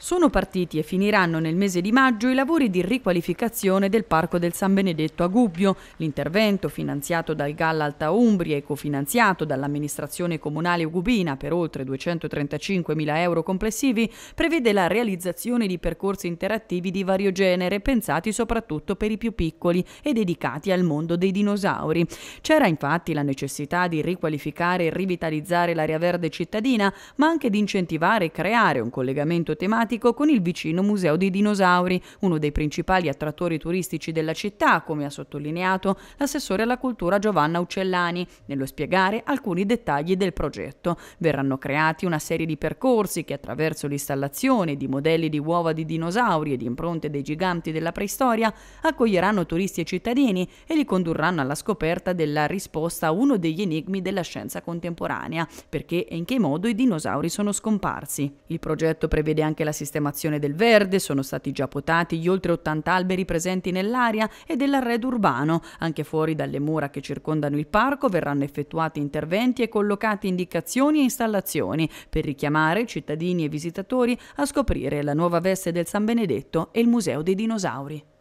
Sono partiti e finiranno nel mese di maggio i lavori di riqualificazione del Parco del San Benedetto a Gubbio. L'intervento, finanziato dal Galla Alta Umbria e cofinanziato dall'amministrazione comunale ugubina per oltre 235.000 euro complessivi, prevede la realizzazione di percorsi interattivi di vario genere, pensati soprattutto per i più piccoli e dedicati al mondo dei dinosauri. C'era infatti la necessità di riqualificare e rivitalizzare l'area verde cittadina, ma anche di incentivare e creare un collegamento tematico tematico con il vicino Museo dei Dinosauri, uno dei principali attrattori turistici della città, come ha sottolineato l'assessore alla cultura Giovanna Uccellani, nello spiegare alcuni dettagli del progetto. Verranno creati una serie di percorsi che attraverso l'installazione di modelli di uova di dinosauri e di impronte dei giganti della preistoria accoglieranno turisti e cittadini e li condurranno alla scoperta della risposta a uno degli enigmi della scienza contemporanea, perché e in che modo i dinosauri sono scomparsi. Il progetto prevede anche la sistemazione del verde sono stati già potati gli oltre 80 alberi presenti nell'area e dell'arredo urbano. Anche fuori dalle mura che circondano il parco verranno effettuati interventi e collocate indicazioni e installazioni per richiamare cittadini e visitatori a scoprire la nuova veste del San Benedetto e il Museo dei Dinosauri.